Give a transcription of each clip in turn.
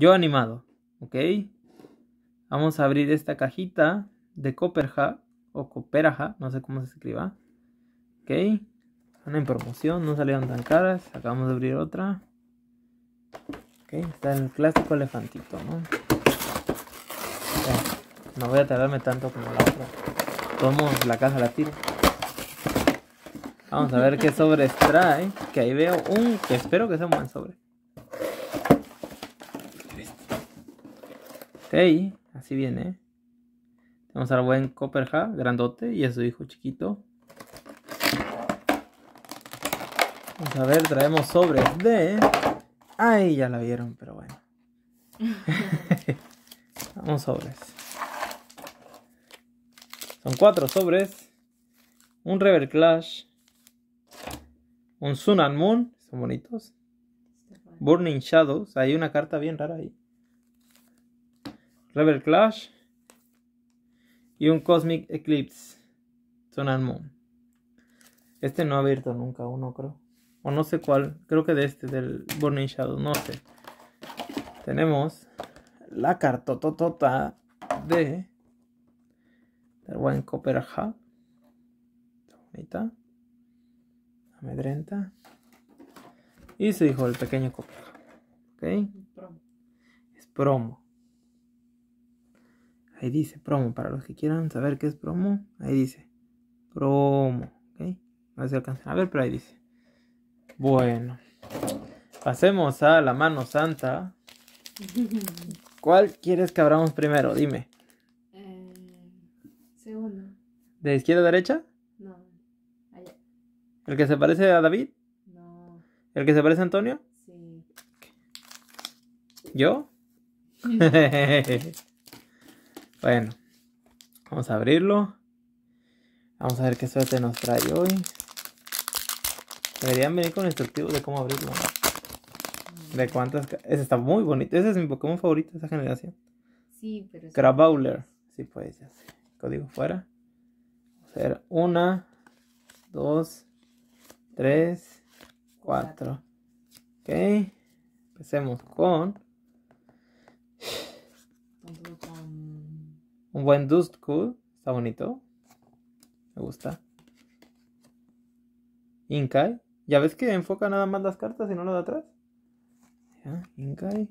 Yo animado, ¿ok? Vamos a abrir esta cajita de Copperja o Copperaja, no sé cómo se escriba. ¿Ok? Están en promoción, no salieron tan caras. Acabamos de abrir otra. ¿Ok? Está el clásico elefantito, ¿no? No voy a tardarme tanto como la otra. Tomo la caja, la tiro. Vamos a ver qué sobres trae. Que ahí veo un... que espero que sea un buen sobre. así viene. Tenemos al buen Copperhack, grandote, y a su hijo chiquito. Vamos a ver, traemos sobres de... Ay, ya la vieron, pero bueno. Vamos sobres. Son cuatro sobres. Un Rever Clash. Un Sun and Moon. Son bonitos. Este Burning Shadows. Hay una carta bien rara ahí. Rebel Clash y un Cosmic Eclipse Sun Moon. Este no ha abierto nunca uno, creo. O no sé cuál. Creo que de este, del Burning Shadow. No sé. Tenemos la cartototota de... Del buen Copper Hub. Bonita. Amedrenta. Y se dijo el pequeño Copper ¿Ok? Es promo. Ahí dice promo. Para los que quieran saber qué es promo, ahí dice promo. ¿ok? No se alcanza a ver, pero ahí dice. Bueno, pasemos a la mano santa. ¿Cuál quieres que abramos primero? Dime. Eh, segundo. ¿De izquierda a derecha? No. ¿El que se parece a David? No. ¿El que se parece a Antonio? Sí. ¿Yo? Bueno, vamos a abrirlo. Vamos a ver qué suerte nos trae hoy. Deberían venir con instructivos de cómo abrirlo. De cuántas. Ese está muy bonito. Ese es mi Pokémon favorito de esa generación. Sí, pero. Crabowler. Sí, puede Código fuera. Vamos a ver. Una, dos, tres, cuatro. Ok. Empecemos con. Un Cool. Está bonito. Me gusta. Inkai. Ya ves que enfoca nada más las cartas y no lo de atrás. Ya, Inkai.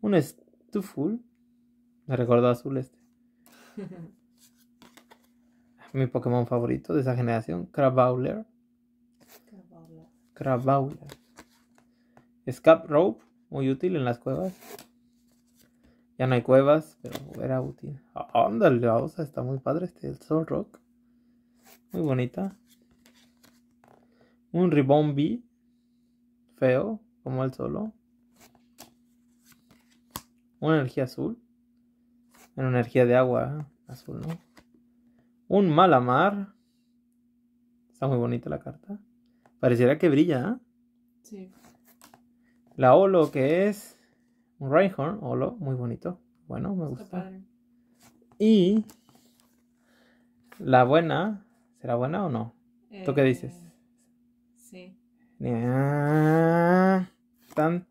Un Stuful. Me recuerdo azul este. Mi Pokémon favorito de esa generación, Crabowler. Crabowler. escape Rope, muy útil en las cuevas. Ya no hay cuevas, pero era útil. Ándale, la osa está muy padre este, el Soul Rock. Muy bonita. Un ribombi. Feo, como el solo. Una energía azul. Una energía de agua ¿eh? azul, ¿no? Un malamar. Está muy bonita la carta. Pareciera que brilla, ¿eh? Sí. La Olo, que es un Rhinehorn, holo, muy bonito. Bueno, me gusta. Y la buena, ¿será buena o no? ¿Tú qué dices? Eh, sí. Tan.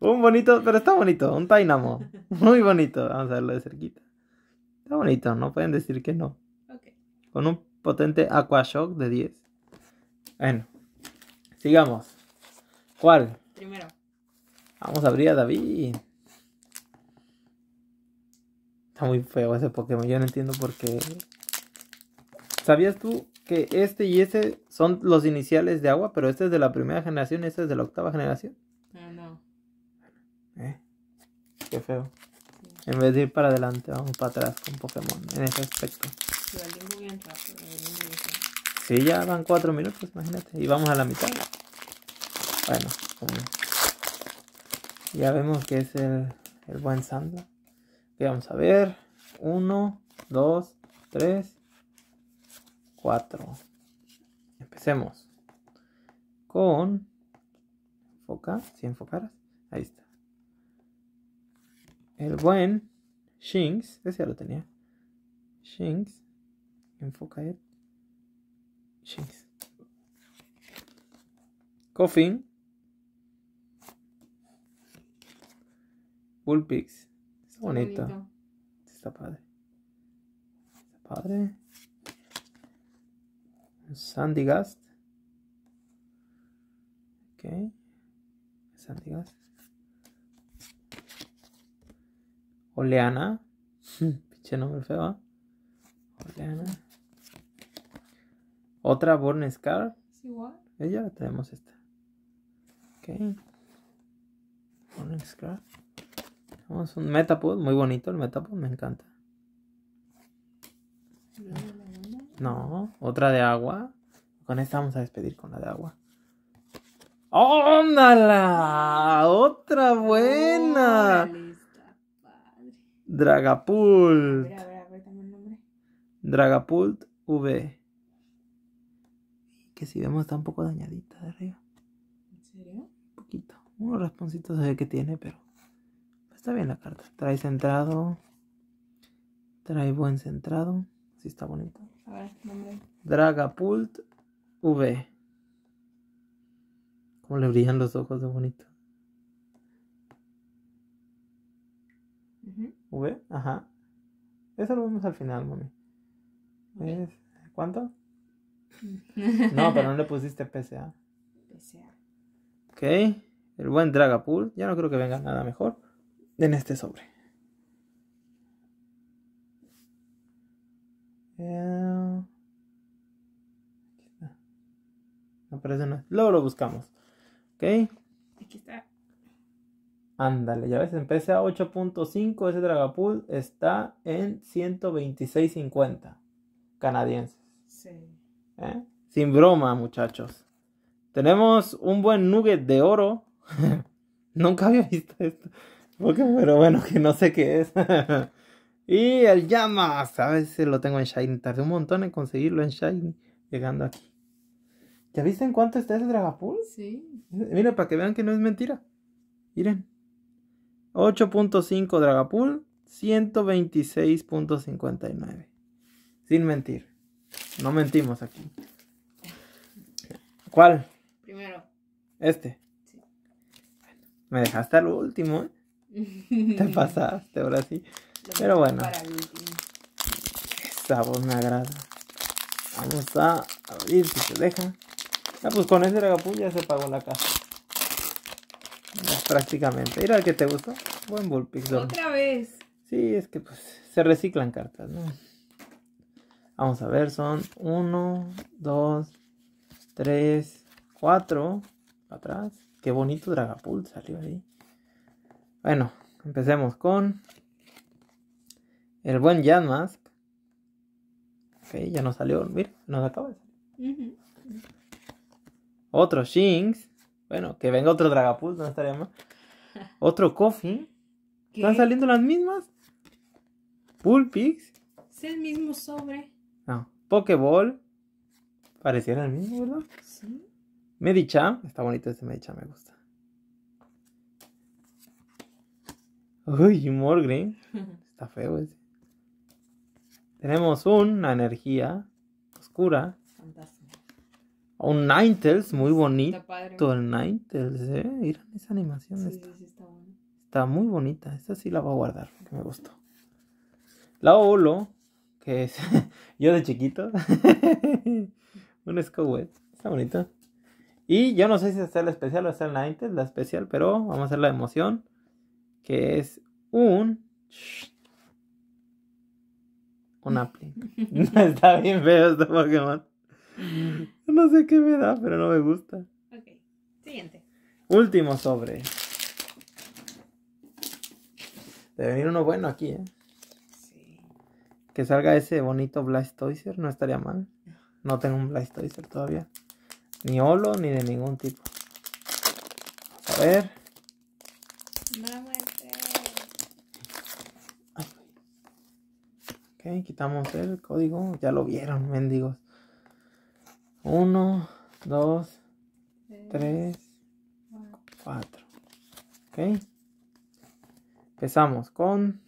un bonito, pero está bonito, un Dynamo. Muy bonito, vamos a verlo de cerquita. Está bonito, no pueden decir que no. Con un potente Aqua Shock de 10. Bueno, sigamos. ¿Cuál? Primero. Vamos a abrir a David. Está muy feo ese Pokémon. Yo no entiendo por qué. ¿Sabías tú que este y ese son los iniciales de agua, pero este es de la primera generación y este es de la octava generación? No, no. ¿Eh? Qué feo. En vez de ir para adelante, vamos para atrás con Pokémon en ese aspecto. Sí, ya van cuatro minutos, imagínate. Y vamos a la mitad. Bueno, ya vemos que es el, el buen Sandra. vamos a ver. Uno, dos, tres, cuatro. Empecemos con... Enfoca, si enfocaras. Ahí está. El buen Shinx, ese ya lo tenía. Shinx, enfoca él. Shinx. Coffin Bullpix. Está bonito. Está padre. Está padre. Sandy Gast. Ok. Sandy Gast. Oleana. Pinche nombre feo. ¿ah? Oleana. Otra Born Scar. Es igual. Ella eh, tenemos esta. Ok. Born Scar. Vamos un Metapod, muy bonito el Metapod, me encanta. No, otra de agua. Con esta vamos a despedir con la de agua. ¡Óndala! ¡Otra buena! Oh, Dragapult. Dragapult V. Que si vemos está un poco dañadita de arriba. ¿En serio? Un poquito. Unos rasponcitos de que tiene, pero. Está bien la carta. Trae centrado. Trae buen centrado. Sí, está bonito. A ver, Dragapult V. Cómo le brillan los ojos de bonito. V, ajá. Eso lo vemos al final, mami. ¿Cuánto? no, pero no le pusiste PCA. PCA. Ok. El buen Dragapult. Ya no creo que venga nada mejor en este sobre. Eh, no, nada. Luego lo buscamos. ¿Ok? Aquí está. Ándale, ya ves, Empecé a 8.5 ese Dragapult está en 126.50 canadienses. Sí. ¿Eh? Sin broma, muchachos. Tenemos un buen nugget de oro. Nunca había visto esto pero bueno, que no sé qué es. y el llama a veces lo tengo en Shiny. Tardé un montón en conseguirlo en Shiny, llegando aquí. ¿Ya viste en cuánto está ese Dragapool? Sí. Mira, para que vean que no es mentira. Miren. 8.5 Dragapult, 126.59. Sin mentir. No mentimos aquí. ¿Cuál? Primero. Este. Sí. me dejaste al último, ¿eh? Te pasaste ahora sí. Pero bueno. Esta voz me agrada. Vamos a abrir si se deja. Ya ah, pues con ese dragapult ya se pagó la casa. prácticamente. Mira el que te gustó. Buen Bullpix. Otra vez. Sí, es que pues se reciclan cartas, ¿no? Vamos a ver, son 1, 2, 3, 4. Atrás. Qué bonito Dragapult salió ahí. Bueno, empecemos con el buen Jan Mask. Ok, ya no salió, mira, nos acaba de salir. Otro Shinx. Bueno, que venga otro Dragapult, no estaría mal. Otro Coffee. ¿Están saliendo las mismas? Pulpix. Es el mismo sobre. No. Pokeball Pareciera el mismo, ¿verdad? Sí. Medicham. Está bonito este Medicham, me gusta. Uy, Morgrim Está feo ese. Tenemos una energía oscura. fantástico. Un Ninetales, muy bonito. Está padre. El Ninetales, ¿eh? Miren esa animación. Sí, Sí, está, está muy bonita. Esta sí la voy a guardar porque me gustó. La Olo, que es yo de chiquito. un Scowet. Está bonito. Y yo no sé si está la especial o está el Ninetales, la especial, pero vamos a hacer la emoción que es un... Un Apple. Está bien feo este Pokémon. No sé qué me da, pero no me gusta. Ok, siguiente. Último sobre. Debe venir uno bueno aquí, ¿eh? Sí. Que salga ese bonito Blastoise, no estaría mal. No tengo un Blastoise todavía. Ni Olo, ni de ningún tipo. A ver. quitamos el código. Ya lo vieron, mendigos. Uno, dos, tres, cuatro. Ok. Empezamos con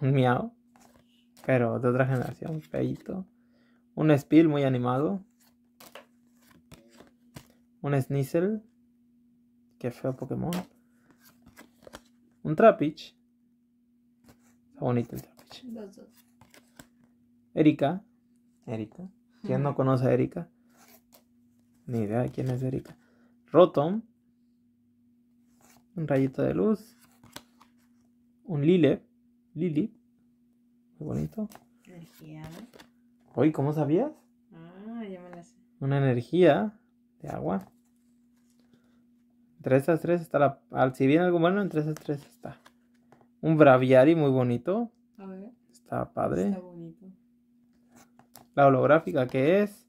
un miau, pero de otra generación, Un Spill muy animado. Un Sneasel. Qué feo Pokémon. Un Trapich bonito el Erika. Erika. ¿Quién no conoce a Erika? Ni idea de quién es Erika. Rotom. Un rayito de luz. Un lile. Lili. Muy bonito. Energía. Uy, ¿cómo sabías? Ah, Una energía de agua. Entre esas tres está la. Si viene algo bueno, entre esas tres está un braviari muy bonito. A ver. Está padre. Está bonito. La holográfica que es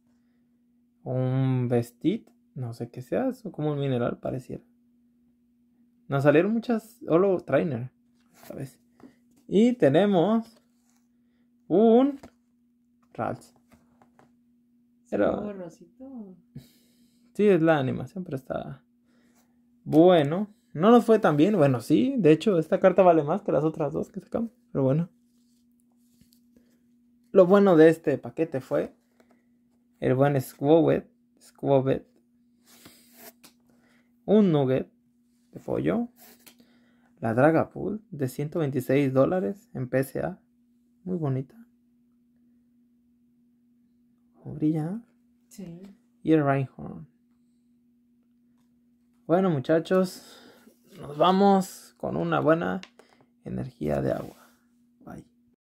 un vestit, no sé qué sea, es como un mineral pareciera. Nos salieron muchas holo trainer, ¿sabes? Y tenemos un Rats. Pero... Sí, es la animación, pero está bueno. No nos fue tan bien, bueno, sí, de hecho, esta carta vale más que las otras dos que sacamos, pero bueno. Lo bueno de este paquete fue el buen Squobet, un nugget de pollo, la Dragapult. de 126 dólares en PSA, muy bonita. Brilla. Sí. Y el Reinhorn. Bueno, muchachos, nos vamos con una buena energía de agua.